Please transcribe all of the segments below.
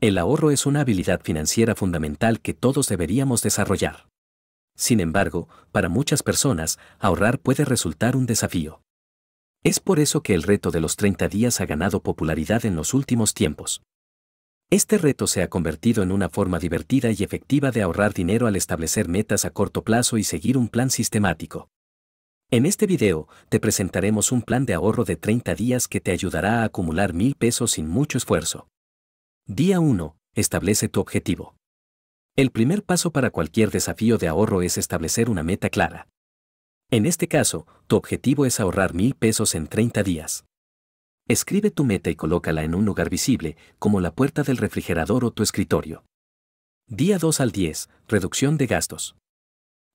El ahorro es una habilidad financiera fundamental que todos deberíamos desarrollar. Sin embargo, para muchas personas, ahorrar puede resultar un desafío. Es por eso que el reto de los 30 días ha ganado popularidad en los últimos tiempos. Este reto se ha convertido en una forma divertida y efectiva de ahorrar dinero al establecer metas a corto plazo y seguir un plan sistemático. En este video, te presentaremos un plan de ahorro de 30 días que te ayudará a acumular mil pesos sin mucho esfuerzo. Día 1. Establece tu objetivo. El primer paso para cualquier desafío de ahorro es establecer una meta clara. En este caso, tu objetivo es ahorrar mil pesos en 30 días. Escribe tu meta y colócala en un lugar visible, como la puerta del refrigerador o tu escritorio. Día 2 al 10. Reducción de gastos.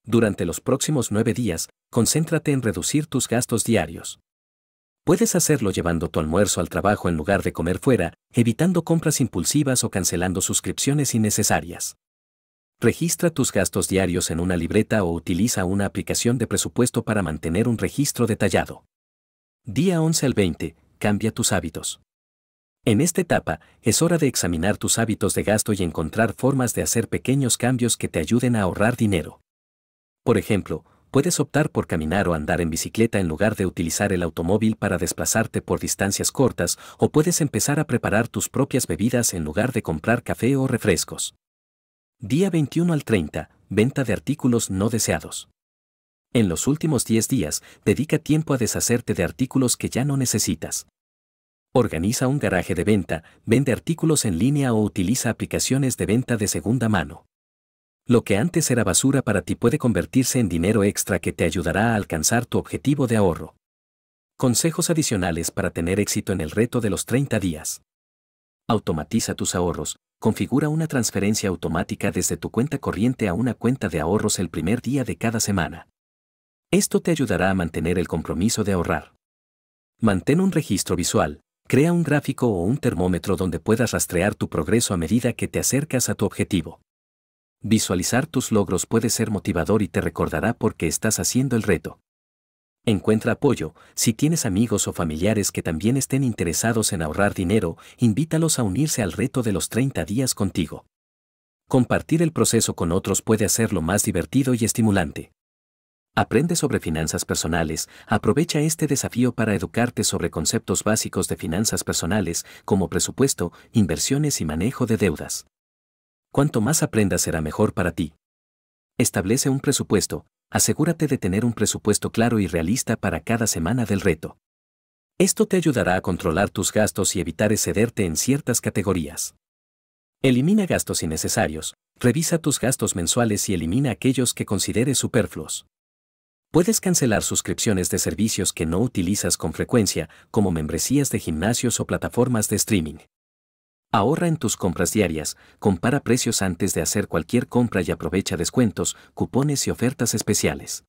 Durante los próximos 9 días, concéntrate en reducir tus gastos diarios. Puedes hacerlo llevando tu almuerzo al trabajo en lugar de comer fuera, evitando compras impulsivas o cancelando suscripciones innecesarias. Registra tus gastos diarios en una libreta o utiliza una aplicación de presupuesto para mantener un registro detallado. Día 11 al 20, cambia tus hábitos. En esta etapa, es hora de examinar tus hábitos de gasto y encontrar formas de hacer pequeños cambios que te ayuden a ahorrar dinero. Por ejemplo, puedes optar por caminar o andar en bicicleta en lugar de utilizar el automóvil para desplazarte por distancias cortas o puedes empezar a preparar tus propias bebidas en lugar de comprar café o refrescos. Día 21 al 30, venta de artículos no deseados. En los últimos 10 días, dedica tiempo a deshacerte de artículos que ya no necesitas. Organiza un garaje de venta, vende artículos en línea o utiliza aplicaciones de venta de segunda mano. Lo que antes era basura para ti puede convertirse en dinero extra que te ayudará a alcanzar tu objetivo de ahorro. Consejos adicionales para tener éxito en el reto de los 30 días. Automatiza tus ahorros, configura una transferencia automática desde tu cuenta corriente a una cuenta de ahorros el primer día de cada semana. Esto te ayudará a mantener el compromiso de ahorrar. Mantén un registro visual, crea un gráfico o un termómetro donde puedas rastrear tu progreso a medida que te acercas a tu objetivo. Visualizar tus logros puede ser motivador y te recordará por qué estás haciendo el reto. Encuentra apoyo. Si tienes amigos o familiares que también estén interesados en ahorrar dinero, invítalos a unirse al reto de los 30 días contigo. Compartir el proceso con otros puede hacerlo más divertido y estimulante. Aprende sobre finanzas personales, aprovecha este desafío para educarte sobre conceptos básicos de finanzas personales como presupuesto, inversiones y manejo de deudas cuanto más aprendas será mejor para ti. Establece un presupuesto, asegúrate de tener un presupuesto claro y realista para cada semana del reto. Esto te ayudará a controlar tus gastos y evitar excederte en ciertas categorías. Elimina gastos innecesarios, revisa tus gastos mensuales y elimina aquellos que consideres superfluos. Puedes cancelar suscripciones de servicios que no utilizas con frecuencia, como membresías de gimnasios o plataformas de streaming. Ahorra en tus compras diarias, compara precios antes de hacer cualquier compra y aprovecha descuentos, cupones y ofertas especiales.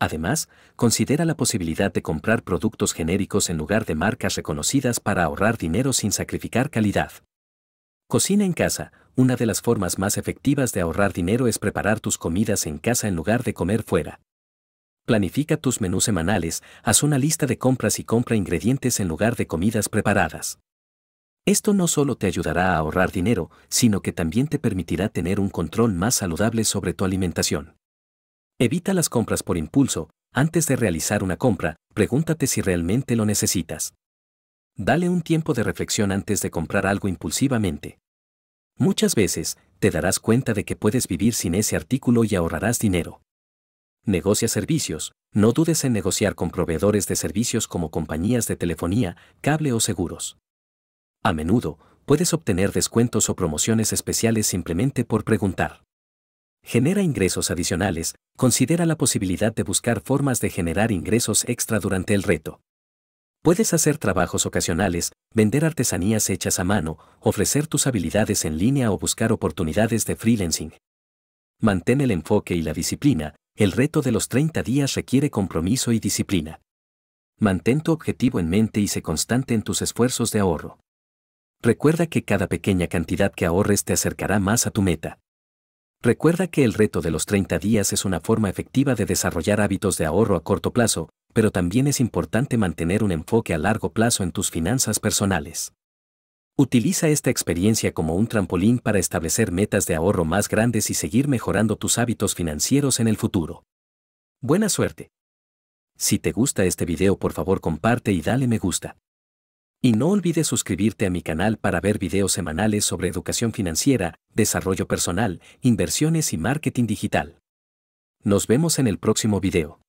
Además, considera la posibilidad de comprar productos genéricos en lugar de marcas reconocidas para ahorrar dinero sin sacrificar calidad. Cocina en casa. Una de las formas más efectivas de ahorrar dinero es preparar tus comidas en casa en lugar de comer fuera. Planifica tus menús semanales, haz una lista de compras y compra ingredientes en lugar de comidas preparadas. Esto no solo te ayudará a ahorrar dinero, sino que también te permitirá tener un control más saludable sobre tu alimentación. Evita las compras por impulso. Antes de realizar una compra, pregúntate si realmente lo necesitas. Dale un tiempo de reflexión antes de comprar algo impulsivamente. Muchas veces, te darás cuenta de que puedes vivir sin ese artículo y ahorrarás dinero. Negocia servicios. No dudes en negociar con proveedores de servicios como compañías de telefonía, cable o seguros. A menudo, puedes obtener descuentos o promociones especiales simplemente por preguntar. Genera ingresos adicionales, considera la posibilidad de buscar formas de generar ingresos extra durante el reto. Puedes hacer trabajos ocasionales, vender artesanías hechas a mano, ofrecer tus habilidades en línea o buscar oportunidades de freelancing. Mantén el enfoque y la disciplina, el reto de los 30 días requiere compromiso y disciplina. Mantén tu objetivo en mente y sé constante en tus esfuerzos de ahorro. Recuerda que cada pequeña cantidad que ahorres te acercará más a tu meta. Recuerda que el reto de los 30 días es una forma efectiva de desarrollar hábitos de ahorro a corto plazo, pero también es importante mantener un enfoque a largo plazo en tus finanzas personales. Utiliza esta experiencia como un trampolín para establecer metas de ahorro más grandes y seguir mejorando tus hábitos financieros en el futuro. Buena suerte. Si te gusta este video por favor comparte y dale me gusta. Y no olvides suscribirte a mi canal para ver videos semanales sobre educación financiera, desarrollo personal, inversiones y marketing digital. Nos vemos en el próximo video.